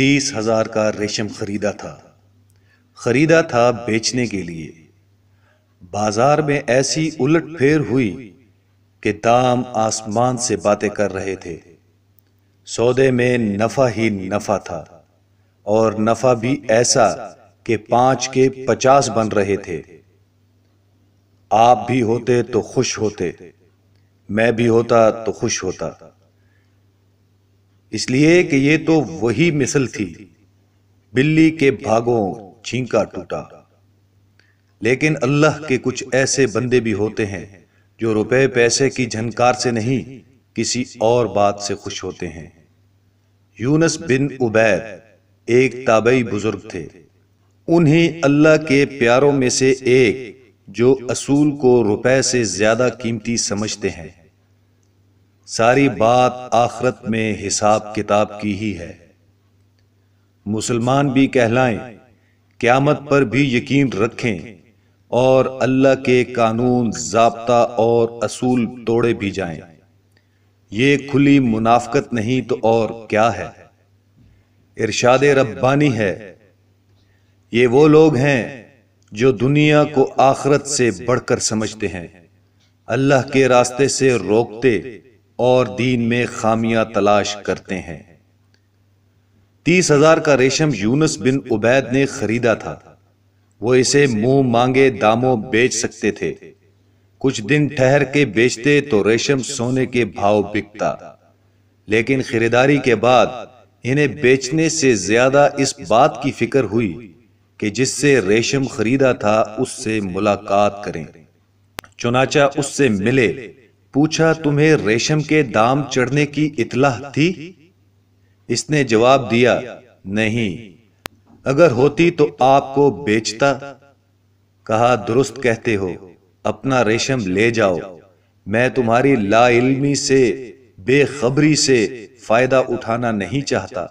تیس ہزار کا ریشم خریدا تھا خریدا تھا بیچنے کے لیے بازار میں ایسی الٹ پھیر ہوئی کہ دام آسمان سے باتیں کر رہے تھے سودے میں نفع ہی نفع تھا اور نفع بھی ایسا کہ پانچ کے پچاس بن رہے تھے آپ بھی ہوتے تو خوش ہوتے میں بھی ہوتا تو خوش ہوتا اس لیے کہ یہ تو وہی مثل تھی بلی کے بھاگوں چھینکا ٹوٹا لیکن اللہ کے کچھ ایسے بندے بھی ہوتے ہیں جو روپے پیسے کی جھنکار سے نہیں کسی اور بات سے خوش ہوتے ہیں یونس بن عبید ایک تابعی بزرگ تھے انہیں اللہ کے پیاروں میں سے ایک جو اصول کو روپے سے زیادہ قیمتی سمجھتے ہیں ساری بات آخرت میں حساب کتاب کی ہی ہے مسلمان بھی کہلائیں قیامت پر بھی یقین رکھیں اور اللہ کے قانون ضابطہ اور اصول توڑے بھی جائیں یہ کھلی منافقت نہیں تو اور کیا ہے ارشاد ربانی ہے یہ وہ لوگ ہیں جو دنیا کو آخرت سے بڑھ کر سمجھتے ہیں اللہ کے راستے سے روکتے اور دین میں خامیاں تلاش کرتے ہیں تیس ہزار کا ریشم یونس بن عبید نے خریدا تھا وہ اسے منہ مانگے داموں بیچ سکتے تھے کچھ دن ٹھہر کے بیچتے تو ریشم سونے کے بھاؤ بکتا لیکن خریداری کے بعد انہیں بیچنے سے زیادہ اس بات کی فکر ہوئی کہ جس سے ریشم خریدا تھا اس سے ملاقات کریں چنانچہ اس سے ملے پوچھا تمہیں ریشم کے دام چڑھنے کی اطلاع تھی اس نے جواب دیا نہیں اگر ہوتی تو آپ کو بیچتا کہا درست کہتے ہو اپنا ریشم لے جاؤ میں تمہاری لا علمی سے بے خبری سے فائدہ اٹھانا نہیں چاہتا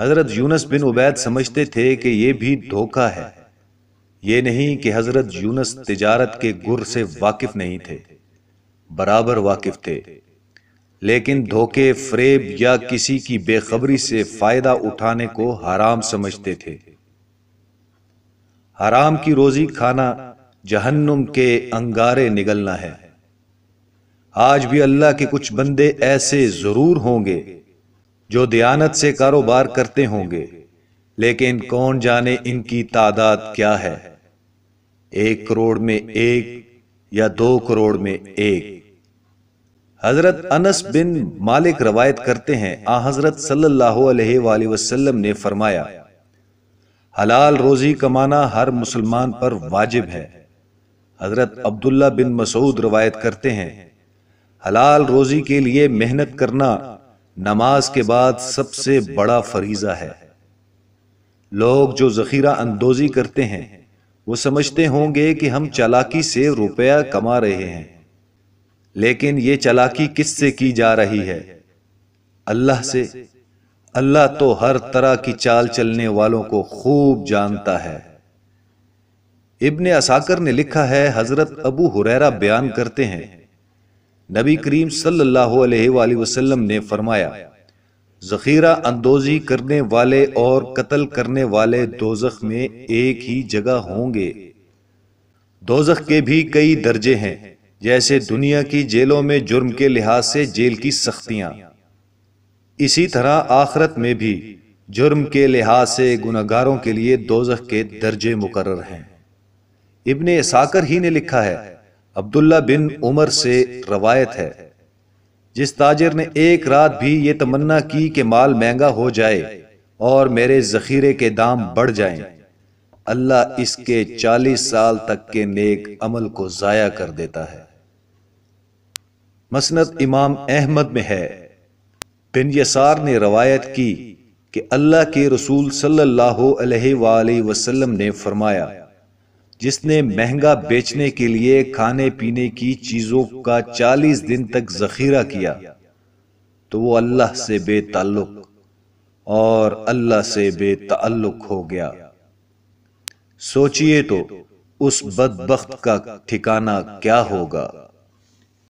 حضرت یونس بن عبید سمجھتے تھے کہ یہ بھی دھوکہ ہے یہ نہیں کہ حضرت یونس تجارت کے گر سے واقف نہیں تھے برابر واقف تھے لیکن دھوکے فریب یا کسی کی بے خبری سے فائدہ اٹھانے کو حرام سمجھتے تھے حرام کی روزی کھانا جہنم کے انگارے نگلنا ہے آج بھی اللہ کے کچھ بندے ایسے ضرور ہوں گے جو دیانت سے کاروبار کرتے ہوں گے لیکن کون جانے ان کی تعداد کیا ہے ایک کروڑ میں ایک یا دو کروڑ میں ایک حضرت انس بن مالک روایت کرتے ہیں حضرت صلی اللہ علیہ وآلہ وسلم نے فرمایا حلال روزی کمانا ہر مسلمان پر واجب ہے حضرت عبداللہ بن مسعود روایت کرتے ہیں حلال روزی کے لیے محنت کرنا نماز کے بعد سب سے بڑا فریضہ ہے لوگ جو ذخیرہ اندوزی کرتے ہیں وہ سمجھتے ہوں گے کہ ہم چلاکی سے روپیہ کما رہے ہیں لیکن یہ چلاکی کس سے کی جا رہی ہے اللہ سے اللہ تو ہر طرح کی چال چلنے والوں کو خوب جانتا ہے ابن اساکر نے لکھا ہے حضرت ابو حریرہ بیان کرتے ہیں نبی کریم صلی اللہ علیہ وآلہ وسلم نے فرمایا ذخیرہ اندوزی کرنے والے اور قتل کرنے والے دوزخ میں ایک ہی جگہ ہوں گے دوزخ کے بھی کئی درجے ہیں جیسے دنیا کی جیلوں میں جرم کے لحاظ سے جیل کی سختیاں اسی طرح آخرت میں بھی جرم کے لحاظ سے گناہگاروں کے لیے دوزخ کے درجے مقرر ہیں ابن ساکر ہی نے لکھا ہے عبداللہ بن عمر سے روایت ہے جس تاجر نے ایک رات بھی یہ تمنا کی کہ مال مہنگا ہو جائے اور میرے ذخیرے کے دام بڑھ جائیں اللہ اس کے چالیس سال تک کے نیک عمل کو ضائع کر دیتا ہے مسنت امام احمد میں ہے بن یسار نے روایت کی کہ اللہ کے رسول صلی اللہ علیہ وآلہ وسلم نے فرمایا جس نے مہنگا بیچنے کے لیے کھانے پینے کی چیزوں کا چالیس دن تک ذخیرہ کیا تو وہ اللہ سے بے تعلق اور اللہ سے بے تعلق ہو گیا سوچئے تو اس بدبخت کا ٹھکانہ کیا ہوگا